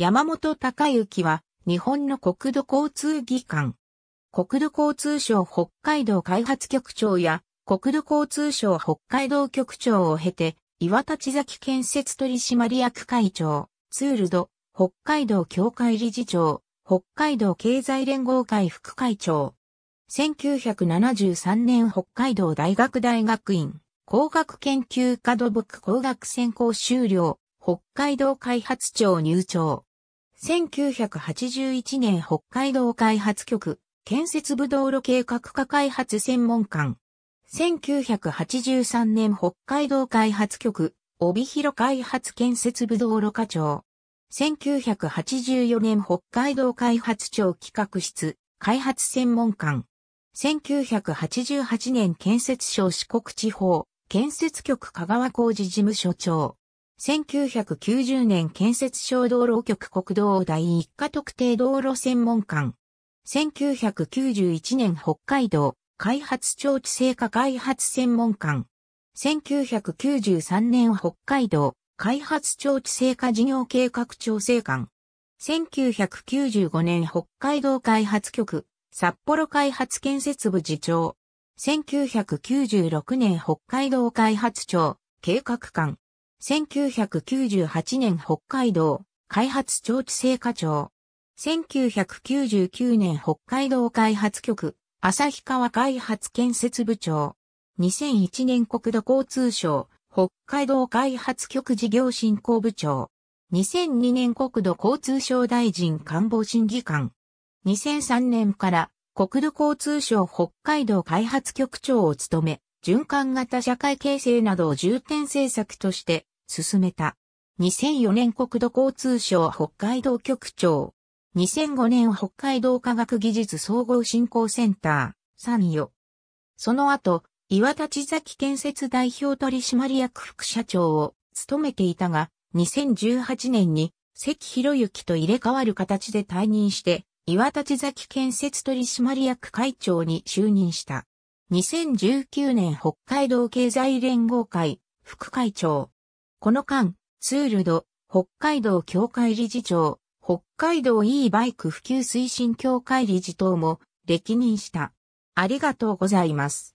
山本隆之は、日本の国土交通技官。国土交通省北海道開発局長や、国土交通省北海道局長を経て、岩立崎建設取締役会長、ツールド、北海道協会理事長、北海道経済連合会副会長。1973年北海道大学大学院、工学研究科土木工学専攻修了、北海道開発庁入庁。1981年北海道開発局、建設部道路計画化開発専門官。1983年北海道開発局、帯広開発建設部道路課長。1984年北海道開発庁企画室、開発専門官。1988年建設省四国地方、建設局香川工事事務所長。1990年建設省道路局国道第一課特定道路専門官。1991年北海道開発庁地成課開発専門官。1993年北海道開発庁地成課事業計画調整官。1995年北海道開発局札幌開発建設部次長。1996年北海道開発庁計画官。1998年北海道開発庁地政課長。1999年北海道開発局旭川開発建設部長。2001年国土交通省北海道開発局事業振興部長。2002年国土交通省大臣官房審議官。2003年から国土交通省北海道開発局長を務め、循環型社会形成などを重点政策として進めた。2004年国土交通省北海道局長。2005年北海道科学技術総合振興センター、参与。その後、岩立崎建設代表取締役副社長を務めていたが、2018年に関博之と入れ替わる形で退任して、岩立崎建設取締役会長に就任した。2019年北海道経済連合会副会長。この間、ツールド、北海道協会理事長、北海道 e バイク普及推進協会理事等も歴任した。ありがとうございます。